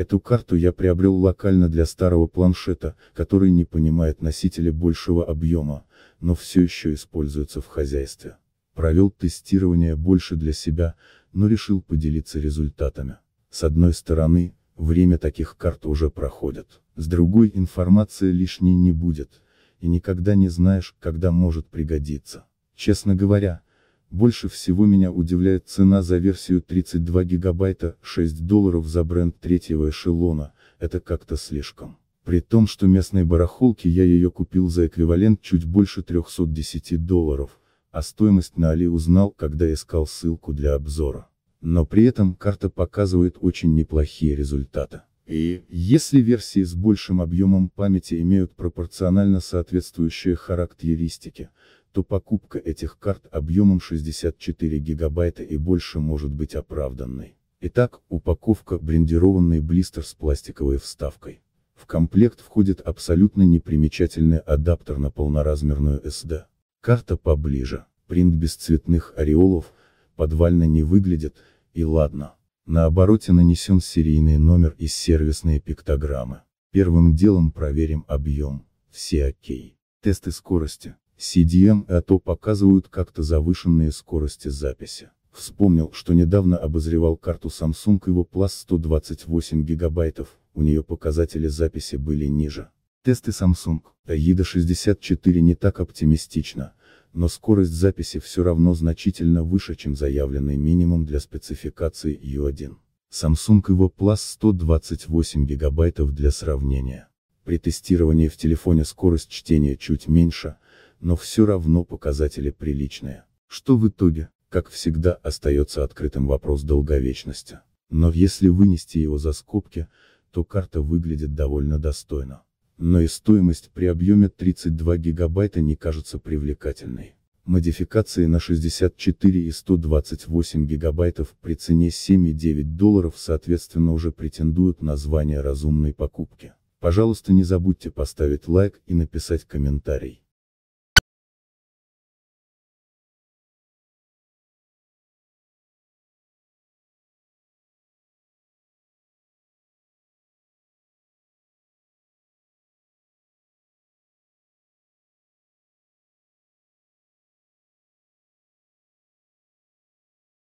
Эту карту я приобрел локально для старого планшета, который не понимает носителя большего объема, но все еще используется в хозяйстве. Провел тестирование больше для себя, но решил поделиться результатами. С одной стороны, время таких карт уже проходит. С другой информация лишней не будет, и никогда не знаешь, когда может пригодиться. Честно говоря, больше всего меня удивляет цена за версию 32 гигабайта, 6 долларов за бренд третьего эшелона, это как-то слишком. При том, что местной барахолки я ее купил за эквивалент чуть больше 310 долларов, а стоимость на Али узнал, когда искал ссылку для обзора. Но при этом карта показывает очень неплохие результаты. И, если версии с большим объемом памяти имеют пропорционально соответствующие характеристики, то покупка этих карт объемом 64 гигабайта и больше может быть оправданной. Итак, упаковка брендированный блистер с пластиковой вставкой. В комплект входит абсолютно непримечательный адаптер на полноразмерную SD. Карта поближе, принт без цветных ореолов, подвально не выглядит, и ладно. На обороте нанесен серийный номер и сервисные пиктограммы. Первым делом проверим объем, все окей. Тесты скорости. CDM эм и АТО показывают как-то завышенные скорости записи. Вспомнил, что недавно обозревал карту Samsung его Plus 128 гигабайтов, у нее показатели записи были ниже. Тесты Samsung. AIDA 64 не так оптимистично, но скорость записи все равно значительно выше, чем заявленный минимум для спецификации U1. Samsung его Plus 128 гигабайтов для сравнения. При тестировании в телефоне скорость чтения чуть меньше, но все равно показатели приличные. Что в итоге, как всегда, остается открытым вопрос долговечности. Но если вынести его за скобки, то карта выглядит довольно достойно но и стоимость при объеме 32 гигабайта не кажется привлекательной. Модификации на 64 и 128 гигабайтов при цене 7,9 долларов соответственно уже претендуют на звание разумной покупки. Пожалуйста не забудьте поставить лайк и написать комментарий.